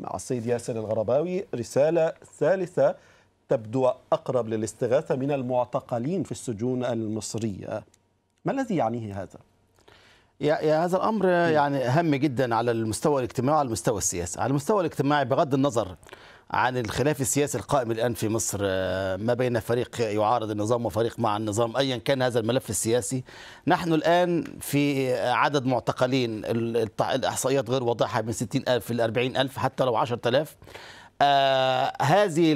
مع السيد ياسر الغرباوي رسالة ثالثة تبدو أقرب للاستغاثة من المعتقلين في السجون المصرية ما الذي يعنيه هذا؟ يا هذا الامر يعني هام جدا على المستوى الاجتماعي وعلى المستوى السياسي، على المستوى الاجتماعي بغض النظر عن الخلاف السياسي القائم الآن في مصر آه، ما بين فريق يعارض النظام وفريق مع النظام أيا كان هذا الملف السياسي نحن الآن في عدد معتقلين الإحصائيات غير واضحة من 60 ألف إلى 40 ألف حتى لو 10 آلاف آه هذه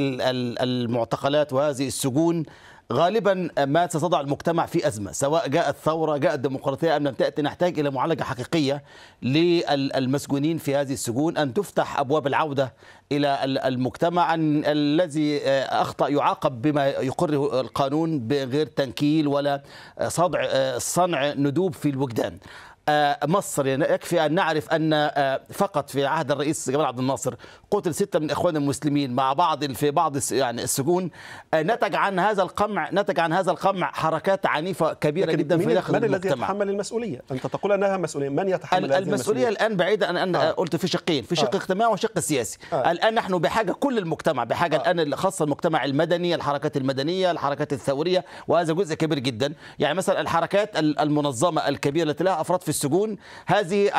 المعتقلات وهذه السجون غالبا ما ستضع المجتمع في أزمة سواء جاءت ثورة جاءت ديمقراطية أم لم تأتي نحتاج إلى معالجة حقيقية للمسجونين في هذه السجون أن تفتح أبواب العودة إلى المجتمع الذي آه، أخطأ يعاقب بما يقره القانون بغير تنكيل ولا آه، صدع آه، صنع ندوب في الوجدان آه، مصر يعني يكفي أن نعرف أن آه، فقط في عهد الرئيس جمال عبد الناصر قتل ستة من اخواننا المسلمين مع بعض في بعض يعني السجون آه، نتج عن هذا القمع نتج عن هذا القمع حركات عنيفة كبيرة جدا في داخل من الذي يتحمل المسؤولية؟ أنت تقول أنها مسؤولية من يتحمل المسؤولية, المسؤولية الآن بعيدا أن أنا آه. قلت في شقين في شق آه. اجتماعي وشق سياسي آه. الآن نحن بحاجة كل المجتمع بحاجة آه. الآن خاصة المجتمع المدني الحركات المدنية الحركات الثورية وهذا جزء كبير جدا يعني مثلا الحركات المنظمة الكبيرة التي لها أفراد في السجون هذه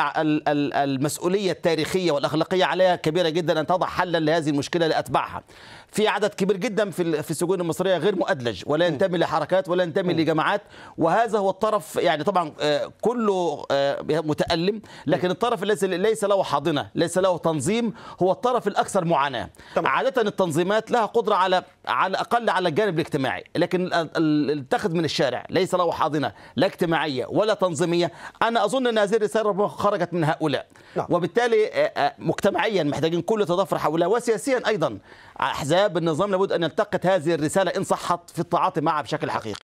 المسؤولية التاريخية والأخلاقية عليها كبيرة جدا أن تضع حلا لهذه المشكلة لأتباعها في عدد كبير جدا في في السجون المصرية غير مؤدلج ولا ينتمي لحركات ولا ينتمي لجماعات وهذا هو الطرف يعني طبعا آه، كله آه، متألم لكن الطرف الذي ليس له حاضنة ليس له تنظيم هو الطرف الأكثر معاناة عادة التنظيمات لها قدرة على على الأقل على الجانب الاجتماعي لكن اتخذ من الشارع ليس له حاضنة لا اجتماعية ولا تنظيمية أنا اظن ان هذه الرساله خرجت من هؤلاء نعم. وبالتالي آه، آه، مجتمعيا محتاجين كل تضافر حولها وسياسيا ايضا احزاب النظام لابد ان يلتقط هذه الرساله ان صحت في التعاطي معها بشكل حقيقي